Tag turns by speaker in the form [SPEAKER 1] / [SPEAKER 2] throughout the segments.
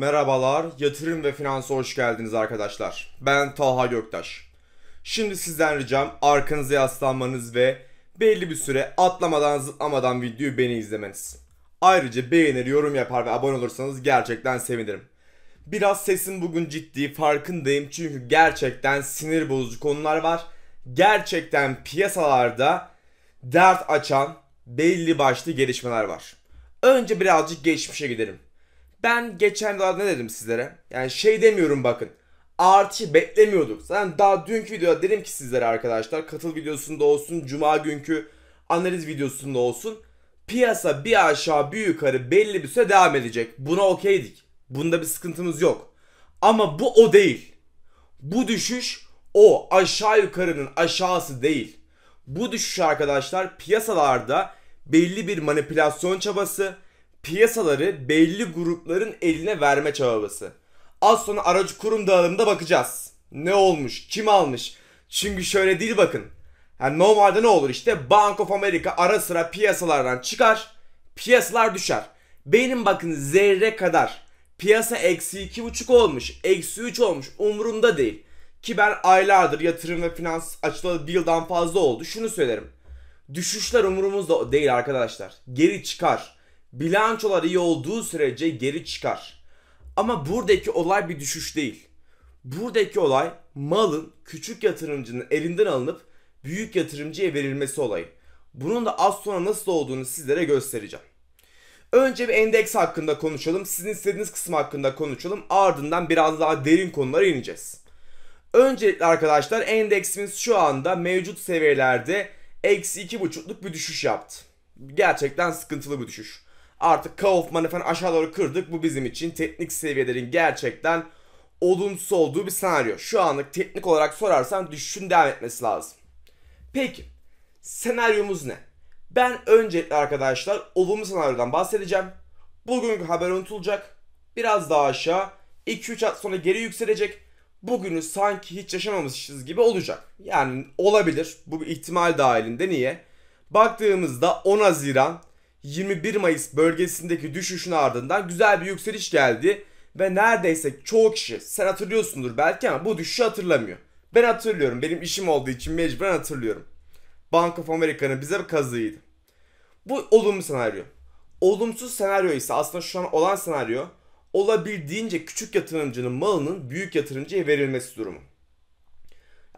[SPEAKER 1] Merhabalar, yatırım ve finansa hoş geldiniz arkadaşlar. Ben Taha Göktaş. Şimdi sizden ricam arkanıza yaslanmanız ve belli bir süre atlamadan zıplamadan videoyu beni izlemeniz. Ayrıca beğenir, yorum yapar ve abone olursanız gerçekten sevinirim. Biraz sesim bugün ciddi farkındayım çünkü gerçekten sinir bozucu konular var. Gerçekten piyasalarda dert açan belli başlı gelişmeler var. Önce birazcık geçmişe gidelim. Ben geçenlerde ne dedim sizlere? Yani şey demiyorum bakın. Artı beklemiyorduk. Zaten daha dünkü videoda dedim ki sizlere arkadaşlar. Katıl videosunda olsun, cuma günkü analiz videosunda olsun. Piyasa bir aşağı bir yukarı belli bir süre devam edecek. Buna okeydik. Bunda bir sıkıntımız yok. Ama bu o değil. Bu düşüş o aşağı yukarının aşağısı değil. Bu düşüş arkadaşlar piyasalarda belli bir manipülasyon çabası, piyasaları belli grupların eline verme çabası. Az sonra aracı kurum dağılımında bakacağız. Ne olmuş, kim almış? Çünkü şöyle değil bakın. Yani normalde ne olur işte Bank of America ara sıra piyasalardan çıkar, piyasalar düşer. Benim bakın zerre kadar piyasa eksi iki buçuk olmuş, eksi üç olmuş umurumda değil. Ki ben aylardır yatırım ve finans açılalı bir yıldan fazla oldu. Şunu söylerim. Düşüşler umurumuzda değil arkadaşlar. Geri çıkar. Bilançolar iyi olduğu sürece geri çıkar. Ama buradaki olay bir düşüş değil. Buradaki olay malın küçük yatırımcının elinden alınıp büyük yatırımcıya verilmesi olayı. Bunun da az sonra nasıl olduğunu sizlere göstereceğim. Önce bir endeks hakkında konuşalım. Sizin istediğiniz kısım hakkında konuşalım. Ardından biraz daha derin konulara ineceğiz. Öncelikle arkadaşlar endeksimiz şu anda mevcut seviyelerde eksi iki buçukluk bir düşüş yaptı. Gerçekten sıkıntılı bir düşüş. Artık Kaufman'ı falan aşağı doğru kırdık. Bu bizim için teknik seviyelerin gerçekten olumsuz olduğu bir senaryo. Şu anlık teknik olarak sorarsan düşüşün devam etmesi lazım. Peki senaryomuz ne? Ben öncelikle arkadaşlar olumlu senaryodan bahsedeceğim. Bugünkü haber unutulacak. Biraz daha aşağı 2-3 at sonra geri yükselecek. Bugünü sanki hiç yaşamamışız gibi olacak. Yani olabilir. Bu bir ihtimal dahilinde. Niye? Baktığımızda 10 Haziran 21 Mayıs bölgesindeki düşüşün ardından güzel bir yükseliş geldi ve neredeyse çoğu kişi sen hatırlıyorsundur belki ama bu düşüşü hatırlamıyor. Ben hatırlıyorum. Benim işim olduğu için mecburen hatırlıyorum. Bank of America'nın bize bir kazığıydı. Bu olumlu senaryo. Olumsuz senaryo ise aslında şu an olan senaryo olabildiğince küçük yatırımcının malının büyük yatırımcıya verilmesi durumu.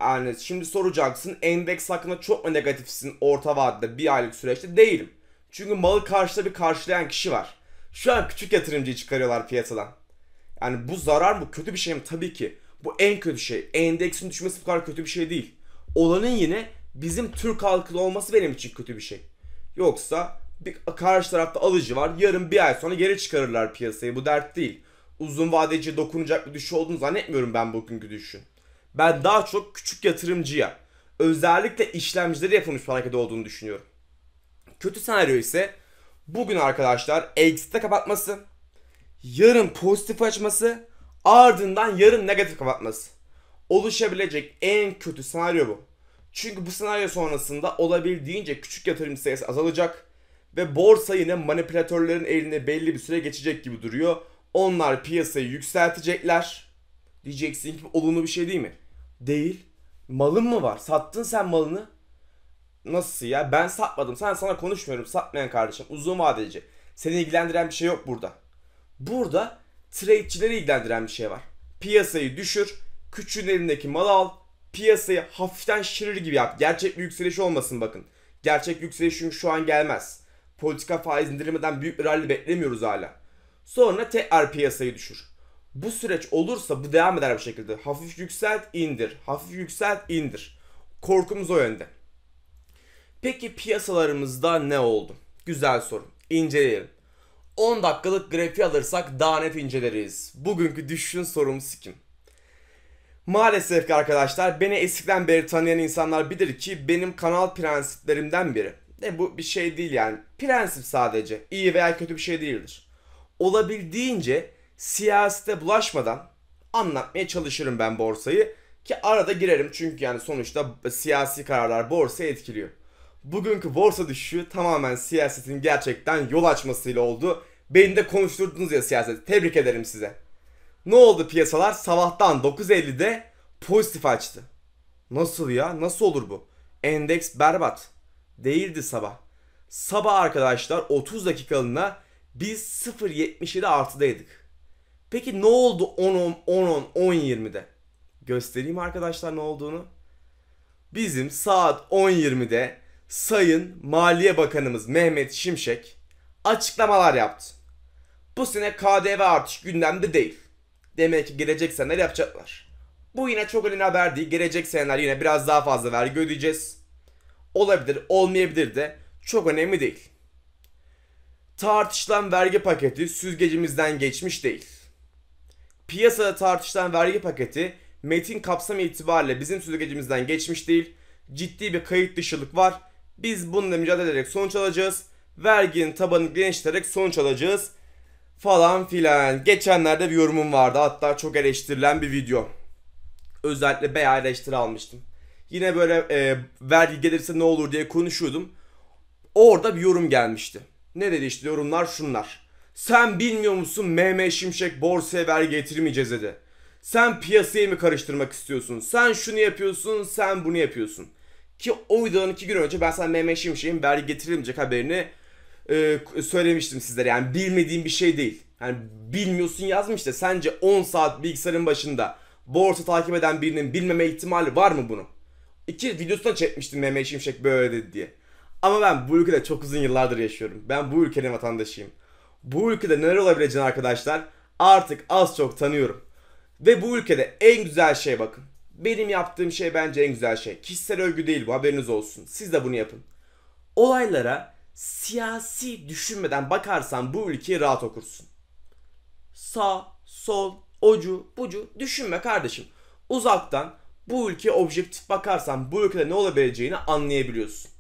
[SPEAKER 1] Yani şimdi soracaksın endeks hakkında çok mu negatifsin orta vadede bir aylık süreçte değilim. Çünkü malı karşıda bir karşılayan kişi var. Şu an küçük yatırımcıyı çıkarıyorlar piyasadan. Yani bu zarar mı? Kötü bir şey mi? Tabii ki. Bu en kötü şey. Endeksin düşmesi bu kadar kötü bir şey değil. Olanın yine bizim Türk halkı olması benim için kötü bir şey. Yoksa bir karşı tarafta alıcı var. Yarın bir ay sonra geri çıkarırlar piyasayı. Bu dert değil. Uzun vadeci dokunacak bir düşüş olduğunu zannetmiyorum ben bugünkü düşüşün. Ben daha çok küçük yatırımcıya, özellikle işlemcilere yapılmış bir hareket olduğunu düşünüyorum. Kötü senaryo ise bugün arkadaşlar exit'te kapatması, yarın pozitif açması, ardından yarın negatif kapatması. Oluşabilecek en kötü senaryo bu. Çünkü bu senaryo sonrasında olabildiğince küçük yatırımcı sayısı azalacak ve borsa yine manipülatörlerin eline belli bir süre geçecek gibi duruyor. Onlar piyasayı yükseltecekler. Diyeceksin ki olumlu bir şey değil mi? Değil. Malın mı var? Sattın sen malını. Nasıl ya? Ben satmadım. Sen sana konuşmuyorum. Satmayan kardeşim. Uzun vadeci. Seni ilgilendiren bir şey yok burada. Burada trade'çileri ilgilendiren bir şey var. Piyasayı düşür. Küçüğün elindeki malı al. Piyasayı hafiften şirir gibi yap. Gerçek bir yükseliş olmasın bakın. Gerçek yükseliş çünkü şu an gelmez. Politika faiz indirmeden büyük bir rally beklemiyoruz hala. Sonra tekrar piyasayı düşür. Bu süreç olursa bu devam eder bir şekilde. Hafif yükselt indir. Hafif yükselt indir. Korkumuz o yönde. Peki piyasalarımızda ne oldu? Güzel soru. İnceleyelim. 10 dakikalık grafiği alırsak daha net inceleriz. Bugünkü düşüşün sorumlusu kim? Maalesef ki arkadaşlar beni eskiden beri tanıyan insanlar bilir ki benim kanal prensiplerimden biri. De bu bir şey değil yani. Prensip sadece. iyi veya kötü bir şey değildir. Olabildiğince siyasete bulaşmadan anlatmaya çalışırım ben borsayı. Ki arada girerim çünkü yani sonuçta siyasi kararlar borsayı etkiliyor. Bugünkü borsa düşüşü tamamen siyasetin gerçekten yol açmasıyla oldu. Beni de konuşturdunuz ya siyaset. Tebrik ederim size. Ne oldu piyasalar? Sabahtan 9.50'de pozitif açtı. Nasıl ya? Nasıl olur bu? Endeks berbat. Değildi sabah. Sabah arkadaşlar 30 dakikalığına biz 0.77 artıdaydık. Peki ne oldu 10-10, 10-10, 10-20'de? Göstereyim arkadaşlar ne olduğunu. Bizim saat 10.20'de Sayın Maliye Bakanımız Mehmet Şimşek açıklamalar yaptı. Bu sene KDV artış gündemde değil. Demek ki gelecek seneler yapacaklar. Bu yine çok önemli haber değil. Gelecek seneler yine biraz daha fazla vergi ödeyeceğiz. Olabilir, olmayabilir de çok önemli değil. Tartışılan vergi paketi süzgecimizden geçmiş değil. Piyasada tartışılan vergi paketi metin kapsamı itibariyle bizim süzgecimizden geçmiş değil. Ciddi bir kayıt dışılık var biz bununla mücadele ederek sonuç alacağız. Verginin tabanını genişleterek sonuç alacağız. Falan filan. Geçenlerde bir yorumum vardı. Hatta çok eleştirilen bir video. Özellikle bayağı eleştiri almıştım. Yine böyle e, vergi gelirse ne olur diye konuşuyordum. Orada bir yorum gelmişti. Ne dedi işte yorumlar şunlar. Sen bilmiyor musun Mehmet Şimşek borsaya vergi getirmeyeceğiz dedi. Sen piyasayı mı karıştırmak istiyorsun? Sen şunu yapıyorsun, sen bunu yapıyorsun.'' Ki o videodan iki gün önce ben sana Mehmet Şimşek'in vergi getirilemeyecek haberini e, söylemiştim sizlere. Yani bilmediğim bir şey değil. Yani bilmiyorsun yazmış da sence 10 saat bilgisayarın başında borsa takip eden birinin bilmeme ihtimali var mı bunu? İki videosunu çekmiştim Mehmet Şimşek böyle dedi diye. Ama ben bu ülkede çok uzun yıllardır yaşıyorum. Ben bu ülkenin vatandaşıyım. Bu ülkede neler olabileceğini arkadaşlar artık az çok tanıyorum. Ve bu ülkede en güzel şey bakın. Benim yaptığım şey bence en güzel şey. Kişisel övgü değil bu haberiniz olsun. Siz de bunu yapın. Olaylara siyasi düşünmeden bakarsan bu ülkeyi rahat okursun. Sağ, sol, ocu, bucu düşünme kardeşim. Uzaktan bu ülke objektif bakarsan bu ülkede ne olabileceğini anlayabiliyorsun.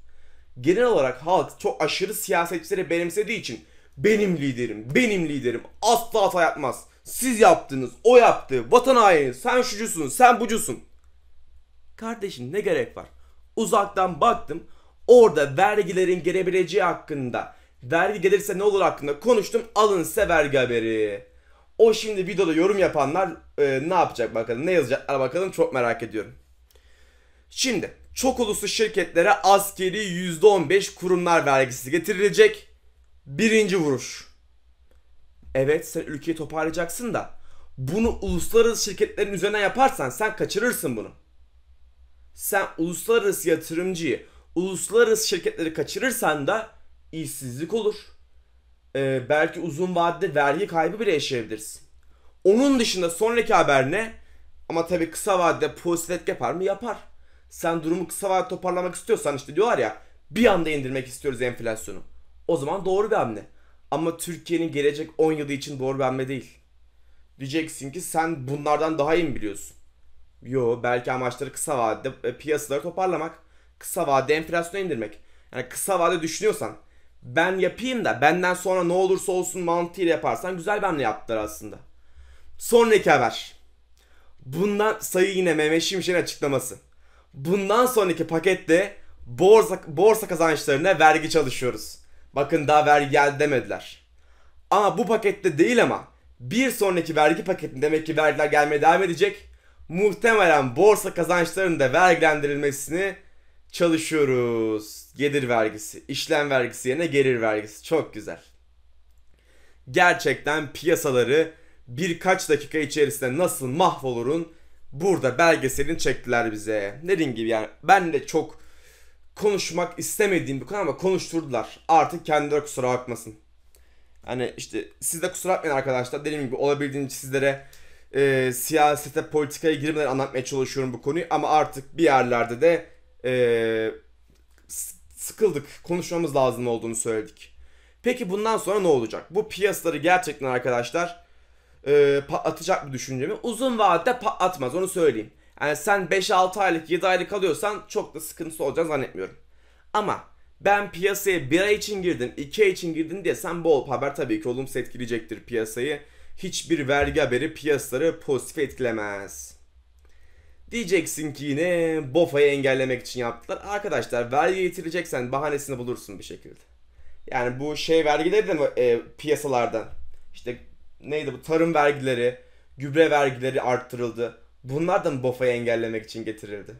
[SPEAKER 1] Genel olarak halk çok aşırı siyasetçileri benimsediği için benim liderim, benim liderim asla hata yapmaz. Siz yaptınız, o yaptı, vatan haini, sen şucusun, sen bucusun. Kardeşim ne gerek var? Uzaktan baktım. Orada vergilerin gelebileceği hakkında, vergi gelirse ne olur hakkında konuştum. Alın size vergi haberi. O şimdi videoda yorum yapanlar e, ne yapacak bakalım, ne yazacaklar bakalım çok merak ediyorum. Şimdi çok uluslu şirketlere askeri %15 kurumlar vergisi getirilecek. Birinci vuruş. Evet sen ülkeyi toparlayacaksın da bunu uluslararası şirketlerin üzerine yaparsan sen kaçırırsın bunu sen uluslararası yatırımcıyı, uluslararası şirketleri kaçırırsan da işsizlik olur. Ee, belki uzun vadede vergi kaybı bile yaşayabilirsin. Onun dışında sonraki haber ne? Ama tabii kısa vadede pozitif etki yapar mı? Yapar. Sen durumu kısa vadede toparlamak istiyorsan işte diyorlar ya bir anda indirmek istiyoruz enflasyonu. O zaman doğru bir hamle. Ama Türkiye'nin gelecek 10 yılı için doğru bir hamle değil. Diyeceksin ki sen bunlardan daha iyi mi biliyorsun? Yo belki amaçları kısa vadede e, piyasaları toparlamak. Kısa vadede enflasyonu indirmek. Yani kısa vade düşünüyorsan ben yapayım da benden sonra ne olursa olsun mantığıyla yaparsan güzel benle yaptılar aslında. Sonraki haber. Bundan sayı yine Mehmet Şimşek'in açıklaması. Bundan sonraki pakette borsa, borsa kazançlarına vergi çalışıyoruz. Bakın daha vergi geldi demediler. Ama bu pakette değil ama bir sonraki vergi paketinde demek ki vergiler gelmeye devam edecek muhtemelen borsa kazançlarının da vergilendirilmesini çalışıyoruz. Gelir vergisi, işlem vergisi yerine gelir vergisi. Çok güzel. Gerçekten piyasaları birkaç dakika içerisinde nasıl mahvolurun burada belgeselini çektiler bize. Dediğim gibi yani ben de çok konuşmak istemediğim bir konu ama konuşturdular. Artık kendileri kusura bakmasın. Hani işte siz de kusura bakmayın arkadaşlar. Dediğim gibi olabildiğince sizlere e, siyasete, politikaya girmeden anlatmaya çalışıyorum bu konuyu. Ama artık bir yerlerde de e, sıkıldık, konuşmamız lazım olduğunu söyledik. Peki bundan sonra ne olacak? Bu piyasaları gerçekten arkadaşlar e, patlatacak bir düşünce mi? Uzun vadede patlatmaz onu söyleyeyim. Yani sen 5-6 aylık 7 aylık alıyorsan çok da sıkıntısı olacağını zannetmiyorum. Ama ben piyasaya 1 ay için girdim 2 ay için girdim diye sen bol haber tabii ki olumsuz etkileyecektir piyasayı hiçbir vergi haberi piyasaları pozitif etkilemez. Diyeceksin ki yine BOFA'yı engellemek için yaptılar. Arkadaşlar vergi getireceksen bahanesini bulursun bir şekilde. Yani bu şey vergileri de e, piyasalardan. İşte neydi bu tarım vergileri, gübre vergileri arttırıldı. Bunlar da mı BOFA'yı engellemek için getirildi?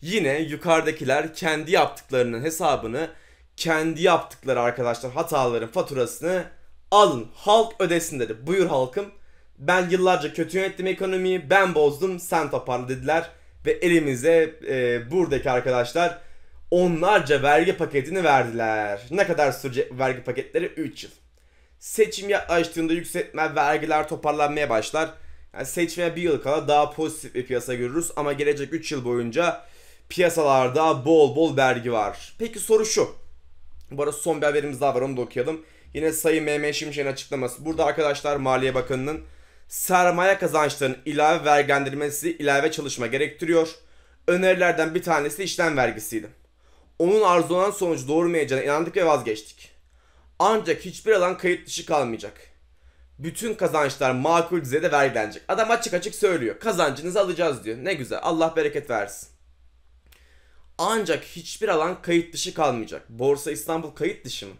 [SPEAKER 1] Yine yukarıdakiler kendi yaptıklarının hesabını, kendi yaptıkları arkadaşlar hataların faturasını alın halk ödesin dedi. Buyur halkım ben yıllarca kötü yönettim ekonomiyi ben bozdum sen toparla dediler. Ve elimize e, buradaki arkadaşlar onlarca vergi paketini verdiler. Ne kadar sürecek vergi paketleri? 3 yıl. Seçim yaklaştığında yükseltme vergiler toparlanmaya başlar. Yani seçmeye bir yıl kala daha pozitif bir piyasa görürüz ama gelecek 3 yıl boyunca piyasalarda bol bol vergi var. Peki soru şu. Bu arada son bir haberimiz daha var onu da okuyalım. Yine Sayın Mehmet Şimşek'in açıklaması. Burada arkadaşlar Maliye Bakanı'nın sermaye kazançlarının ilave vergilendirmesi ilave çalışma gerektiriyor. Önerilerden bir tanesi işlem vergisiydi. Onun arzulanan sonucu doğurmayacağına inandık ve vazgeçtik. Ancak hiçbir alan kayıt dışı kalmayacak. Bütün kazançlar makul düzeyde vergilenecek. Adam açık açık söylüyor. Kazancınızı alacağız diyor. Ne güzel. Allah bereket versin. Ancak hiçbir alan kayıt dışı kalmayacak. Borsa İstanbul kayıt dışı mı?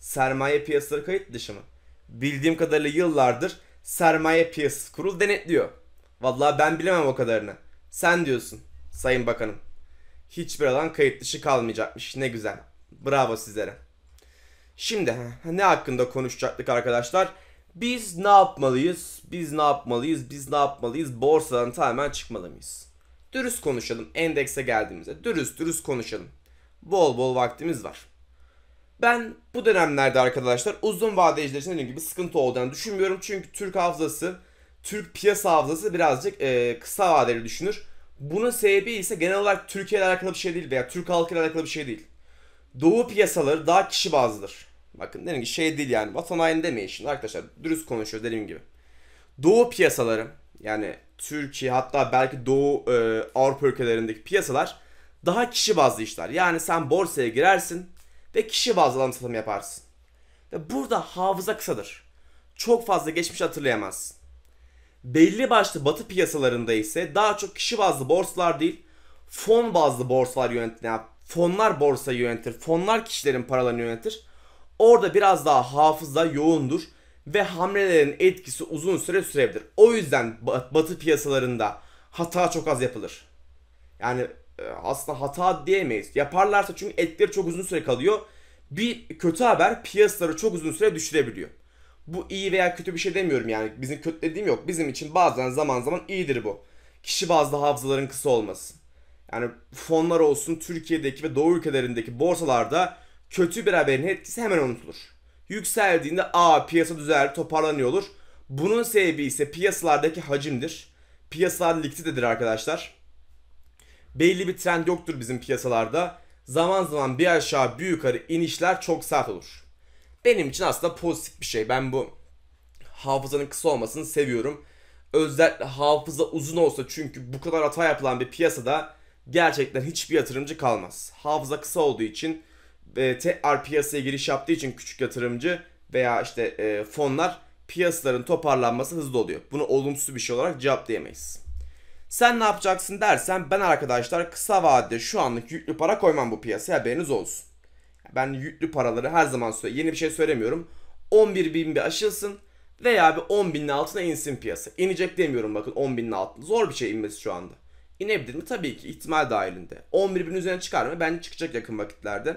[SPEAKER 1] sermaye piyasaları kayıt dışı mı? Bildiğim kadarıyla yıllardır sermaye piyasası kurul denetliyor. Vallahi ben bilemem o kadarını. Sen diyorsun sayın bakanım. Hiçbir alan kayıt dışı kalmayacakmış. Ne güzel. Bravo sizlere. Şimdi ne hakkında konuşacaktık arkadaşlar? Biz ne yapmalıyız? Biz ne yapmalıyız? Biz ne yapmalıyız? Borsadan tamamen çıkmalı mıyız? Dürüst konuşalım. Endekse geldiğimizde dürüst dürüst konuşalım. Bol bol vaktimiz var. Ben bu dönemlerde arkadaşlar uzun vadeciler için dediğim gibi sıkıntı olduğunu düşünmüyorum. Çünkü Türk hafızası, Türk piyasa hafızası birazcık e, kısa vadeli düşünür. Bunun sebebi ise genel olarak Türkiye ile alakalı bir şey değil veya Türk halkı ile alakalı bir şey değil. Doğu piyasaları daha kişi bazlıdır. Bakın dediğim gibi şey değil yani vatan haini demeyin şimdi arkadaşlar dürüst konuşuyoruz dediğim gibi. Doğu piyasaları yani Türkiye hatta belki Doğu e, Avrupa ülkelerindeki piyasalar daha kişi bazlı işler. Yani sen borsaya girersin ve kişi bazlı anımsatım yaparsın. Ve burada hafıza kısadır. Çok fazla geçmiş hatırlayamaz Belli başlı batı piyasalarında ise daha çok kişi bazlı borsalar değil, fon bazlı borsalar yönetilir. Yani fonlar borsa yönetir, fonlar kişilerin paralarını yönetir. Orada biraz daha hafıza yoğundur ve hamlelerin etkisi uzun süre sürebilir. O yüzden batı piyasalarında hata çok az yapılır. Yani e, aslında hata diyemeyiz. Yaparlarsa çünkü etleri çok uzun süre kalıyor. Bir kötü haber piyasaları çok uzun süre düşürebiliyor. Bu iyi veya kötü bir şey demiyorum yani. Bizim kötü dediğim yok. Bizim için bazen zaman zaman iyidir bu. Kişi bazlı hafızaların kısa olması. Yani fonlar olsun Türkiye'deki ve Doğu ülkelerindeki borsalarda kötü bir haberin etkisi hemen unutulur. Yükseldiğinde a piyasa düzeldi toparlanıyor olur. Bunun sebebi ise piyasalardaki hacimdir. Piyasalar likvidedir arkadaşlar belli bir trend yoktur bizim piyasalarda. Zaman zaman bir aşağı bir yukarı inişler çok sert olur. Benim için aslında pozitif bir şey. Ben bu hafızanın kısa olmasını seviyorum. Özellikle hafıza uzun olsa çünkü bu kadar hata yapılan bir piyasada gerçekten hiçbir yatırımcı kalmaz. Hafıza kısa olduğu için ve tekrar piyasaya giriş yaptığı için küçük yatırımcı veya işte e, fonlar piyasaların toparlanması hızlı oluyor. Bunu olumsuz bir şey olarak cevaplayamayız. Sen ne yapacaksın dersen ben arkadaşlar kısa vadede şu anlık yüklü para koymam bu piyasaya haberiniz olsun. Ben yüklü paraları her zaman söylüyorum. Yeni bir şey söylemiyorum. 11 bin bir aşılsın veya bir 10 binin altına insin piyasa. İnecek demiyorum bakın 10 binin altına. Zor bir şey inmesi şu anda. İnebilir mi? Tabii ki ihtimal dahilinde. 11 binin üzerine çıkar mı? Ben çıkacak yakın vakitlerde.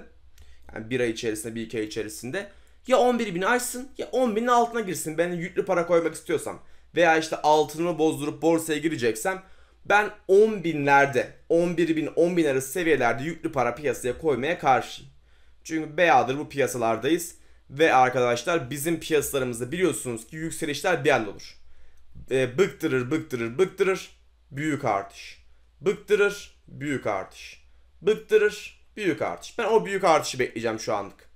[SPEAKER 1] Yani bir ay içerisinde, bir iki ay içerisinde. Ya 11 bini aşsın ya 10 binin altına girsin. Ben yüklü para koymak istiyorsam. Veya işte altını bozdurup borsaya gireceksem ben 10 binlerde 11 bin 10 bin arası seviyelerde yüklü para piyasaya koymaya karşıyım. Çünkü beyadır bu piyasalardayız. Ve arkadaşlar bizim piyasalarımızda biliyorsunuz ki yükselişler bir anda olur. E, bıktırır bıktırır bıktırır büyük artış. Bıktırır büyük artış. Bıktırır büyük artış. Ben o büyük artışı bekleyeceğim şu anlık.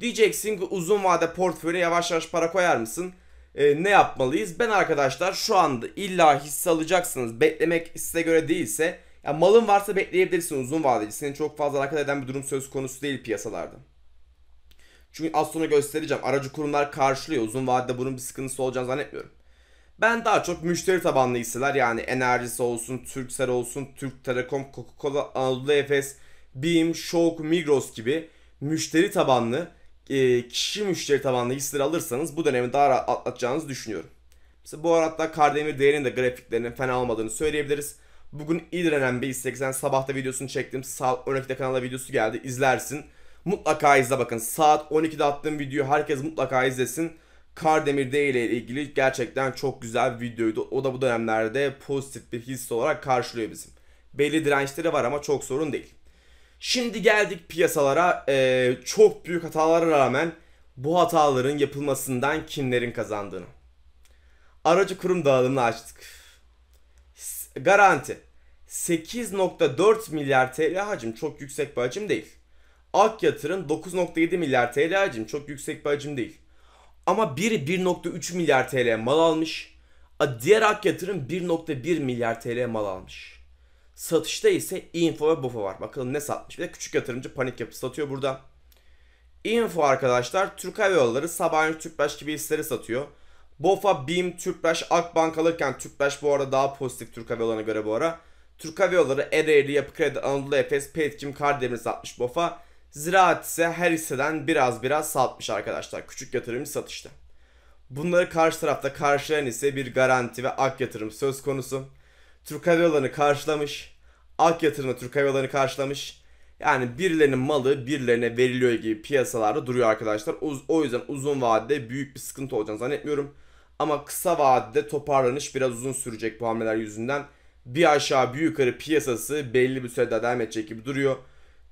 [SPEAKER 1] Diyeceksin ki uzun vade portföyle yavaş yavaş para koyar mısın? e, ne yapmalıyız? Ben arkadaşlar şu anda illa hisse alacaksınız. Beklemek size göre değilse yani malın varsa bekleyebilirsin uzun vadeli. Seni çok fazla alakalı eden bir durum söz konusu değil piyasalarda. Çünkü az sonra göstereceğim. Aracı kurumlar karşılıyor. Uzun vadede bunun bir sıkıntısı olacağını zannetmiyorum. Ben daha çok müşteri tabanlı hisseler yani enerjisi olsun, Türksel olsun, Türk Telekom, Coca-Cola, Anadolu Efes, BİM, Şok, Migros gibi müşteri tabanlı ee, kişi müşteri tabanlı hisseleri alırsanız bu dönemi daha rahat atlatacağınızı düşünüyorum. Mesela bu arada Kardemir değerinin de grafiklerinin fena olmadığını söyleyebiliriz. Bugün iyi direnen bir 80 sabahta videosunu çektim. Saat 12'de kanala videosu geldi. İzlersin. Mutlaka izle bakın. Saat 12'de attığım videoyu herkes mutlaka izlesin. Kardemir D ile ilgili gerçekten çok güzel bir videoydu. O da bu dönemlerde pozitif bir his olarak karşılıyor bizim. Belli dirençleri var ama çok sorun değil. Şimdi geldik piyasalara. Ee, çok büyük hatalara rağmen bu hataların yapılmasından kimlerin kazandığını. Aracı kurum dağılımını açtık. Garanti. 8.4 milyar TL hacim çok yüksek bir hacim değil. Ak yatırım 9.7 milyar TL hacim çok yüksek bir hacim değil. Ama biri 1.3 milyar TL mal almış. Diğer ak yatırım 1.1 milyar TL mal almış. Satışta ise info ve bufo var. Bakalım ne satmış. Bir de küçük yatırımcı panik yapıp satıyor burada. Info arkadaşlar Türk Hava Yolları Sabancı Tüpraş gibi hisleri satıyor. Bofa, BİM, Tüpraş, Akbank alırken Tüpraş bu arada daha pozitif Türk Hava Yolları'na göre bu ara. Türk Hava Yolları, Ereğli, Yapı Kredi, Anadolu Efes, Petkim, Kardemir satmış Bofa. Ziraat ise her hisseden biraz biraz satmış arkadaşlar. Küçük yatırımcı satışta. Bunları karşı tarafta karşılayan ise bir garanti ve ak yatırım söz konusu. Türk Hava Yolları'nı karşılamış. Ak yatırımı Türk Hava Yolları'nı karşılamış. Yani birilerinin malı birilerine veriliyor gibi piyasalarda duruyor arkadaşlar. O, yüzden uzun vadede büyük bir sıkıntı olacağını zannetmiyorum. Ama kısa vadede toparlanış biraz uzun sürecek bu hamleler yüzünden. Bir aşağı bir yukarı piyasası belli bir sürede devam edecek gibi duruyor.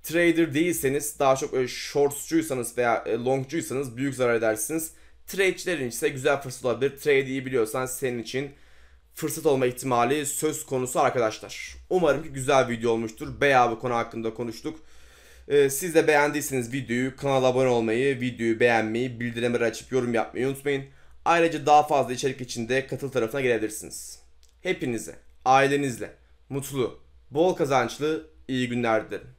[SPEAKER 1] Trader değilseniz daha çok öyle shortscuysanız veya e, longcuysanız büyük zarar edersiniz. Trade'cilerin ise güzel fırsat olabilir. Trade iyi biliyorsan senin için fırsat olma ihtimali söz konusu arkadaşlar. Umarım ki güzel video olmuştur. Bayağı bu konu hakkında konuştuk. Ee, siz de beğendiyseniz videoyu, kanala abone olmayı, videoyu beğenmeyi, bildirimleri açıp yorum yapmayı unutmayın. Ayrıca daha fazla içerik için de katıl tarafına gelebilirsiniz. Hepinize, ailenizle mutlu, bol kazançlı iyi günler dilerim.